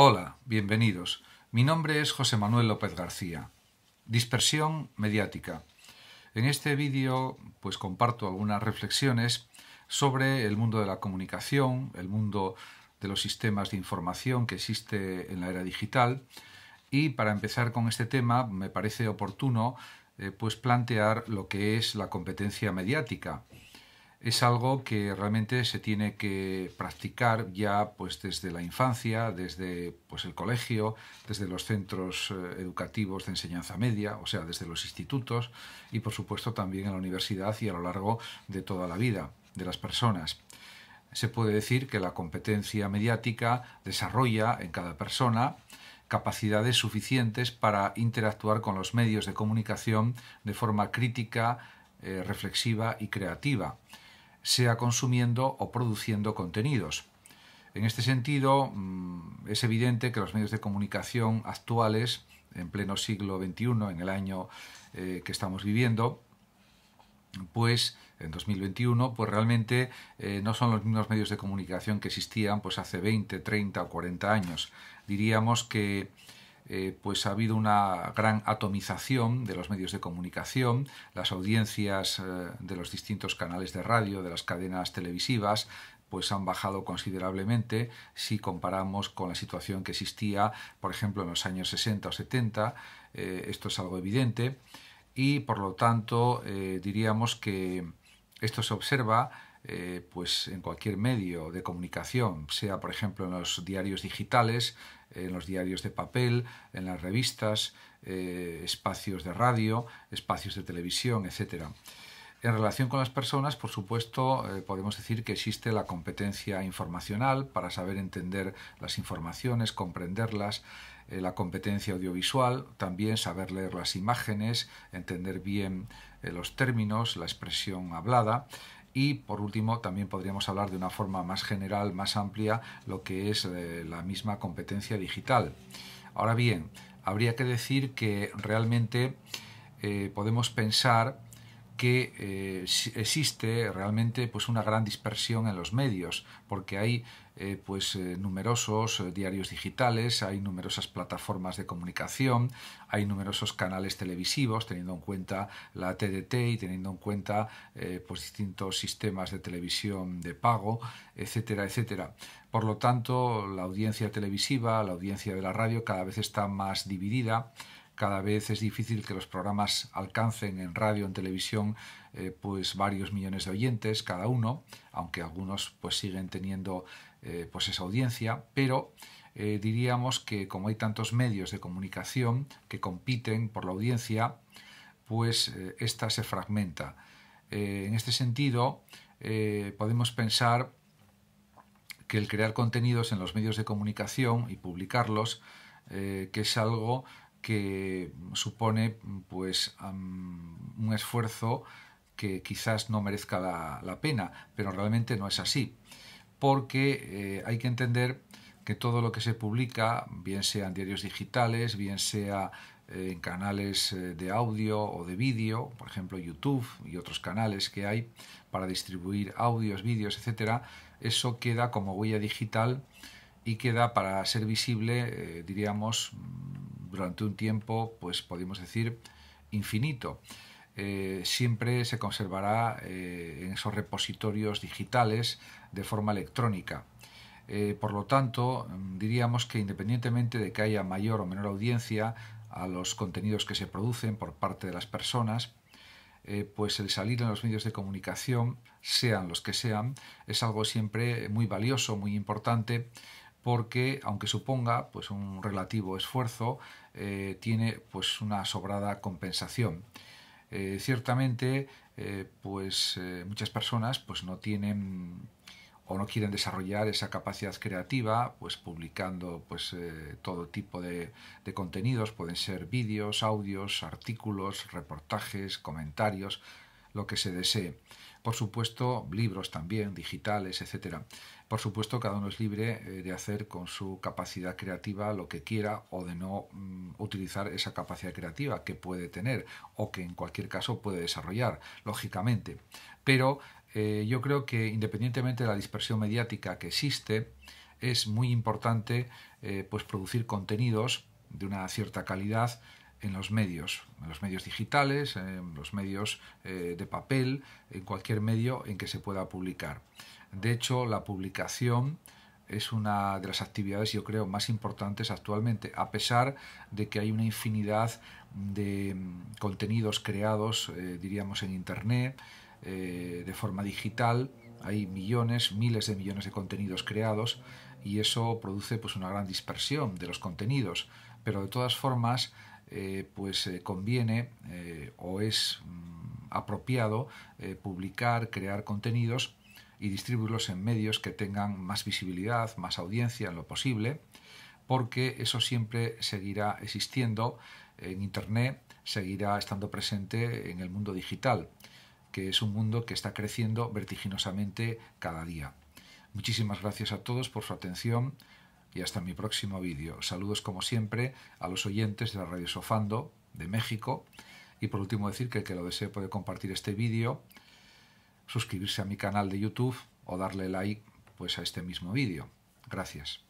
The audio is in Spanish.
Hola, bienvenidos. Mi nombre es José Manuel López García. Dispersión mediática. En este vídeo pues comparto algunas reflexiones sobre el mundo de la comunicación, el mundo de los sistemas de información que existe en la era digital y para empezar con este tema me parece oportuno eh, pues plantear lo que es la competencia mediática es algo que realmente se tiene que practicar ya pues, desde la infancia, desde pues, el colegio, desde los centros eh, educativos de enseñanza media, o sea, desde los institutos y por supuesto también en la universidad y a lo largo de toda la vida de las personas. Se puede decir que la competencia mediática desarrolla en cada persona capacidades suficientes para interactuar con los medios de comunicación de forma crítica, eh, reflexiva y creativa sea consumiendo o produciendo contenidos. En este sentido, mm, es evidente que los medios de comunicación actuales, en pleno siglo XXI, en el año eh, que estamos viviendo, pues en 2021, pues realmente eh, no son los mismos medios de comunicación que existían pues hace 20, 30 o 40 años. Diríamos que eh, pues ha habido una gran atomización de los medios de comunicación, las audiencias eh, de los distintos canales de radio, de las cadenas televisivas, pues han bajado considerablemente si comparamos con la situación que existía, por ejemplo, en los años 60 o 70. Eh, esto es algo evidente y, por lo tanto, diríamos que esto se observa eh, pues en cualquier medio de comunicación, sea por ejemplo en los diarios digitales, en los diarios de papel, en las revistas, eh, espacios de radio, espacios de televisión, etc. En relación con las personas, por supuesto, eh, podemos decir que existe la competencia informacional para saber entender las informaciones, comprenderlas, la competencia audiovisual, también saber leer las imágenes, entender bien los términos, la expresión hablada, y por último, también podríamos hablar de una forma más general, más amplia, lo que es eh, la misma competencia digital. Ahora bien, habría que decir que realmente eh, podemos pensar que eh, existe realmente pues una gran dispersión en los medios porque hay eh, pues eh, numerosos diarios digitales hay numerosas plataformas de comunicación hay numerosos canales televisivos teniendo en cuenta la TDT y teniendo en cuenta pues distintos sistemas de televisión de pago etcétera etcétera por lo tanto la audiencia televisiva la audiencia de la radio cada vez está más dividida cada vez es difícil que los programas alcancen en radio, en televisión, eh, pues varios millones de oyentes cada uno, aunque algunos pues siguen teniendo eh, pues esa audiencia, pero eh, diríamos que como hay tantos medios de comunicación que compiten por la audiencia, pues esta se fragmenta. en este sentido, podemos pensar que el crear contenidos en los medios de comunicación y publicarlos, que es algo que supone pues un esfuerzo que quizás no merezca la, pena, pero realmente no es así, porque eh, hay que entender que todo lo que se publica, bien sea en diarios digitales, bien sea eh, en canales eh, de audio o de vídeo, por ejemplo YouTube y otros canales que hay para distribuir audios, vídeos, etcétera, eso queda como huella digital y queda para ser visible, diríamos, durante un tiempo, pues podemos decir, infinito. Eh, siempre se conservará eh, en esos repositorios digitales de forma electrónica. Eh, por lo tanto, mm, diríamos que independientemente de que haya mayor o menor audiencia a los contenidos que se producen por parte de las personas, pues el salir en los medios de comunicación, sean los que sean, es algo siempre muy valioso, muy importante, porque aunque suponga pues un relativo esfuerzo eh, tiene pues una sobrada compensación eh, ciertamente eh, pues muchas personas pues no tienen o no quieren desarrollar esa capacidad creativa pues publicando pues todo tipo de contenidos pueden ser vídeos audios artículos reportajes comentarios lo que se desee. Por supuesto, libros también, digitales, etc. Por supuesto, cada uno es libre eh, de hacer con su capacidad creativa lo que quiera o de no mm, utilizar esa capacidad creativa que puede tener o que en cualquier caso puede desarrollar, lógicamente. Pero eh, yo creo que independientemente de la dispersión mediática que existe, es muy importante eh, pues producir contenidos de una cierta calidad en los medios, en los medios digitales, en los medios eh, de papel, en cualquier medio en que se pueda publicar. De hecho, la publicación es una de las actividades, yo creo, más importantes actualmente, a pesar de que hay una infinidad de mm, contenidos creados, eh, diríamos, en Internet, eh, de forma digital. Hay millones, miles de millones de contenidos creados y eso produce pues, una gran dispersión de los contenidos. Pero de todas formas, eh, pues eh, conviene eh, o es mm, apropiado publicar, crear contenidos y distribuirlos en medios que tengan más visibilidad, más audiencia en lo posible, porque eso siempre seguirá existiendo en Internet, seguirá estando presente en el mundo digital, que es un mundo que está creciendo vertiginosamente cada día. Muchísimas gracias a todos por su atención y hasta mi próximo vídeo. Saludos como siempre a los oyentes de la Radio Sofando de México y por último decir que el que lo desee puede compartir este vídeo, suscribirse a mi canal de YouTube o darle like pues a este mismo vídeo. Gracias.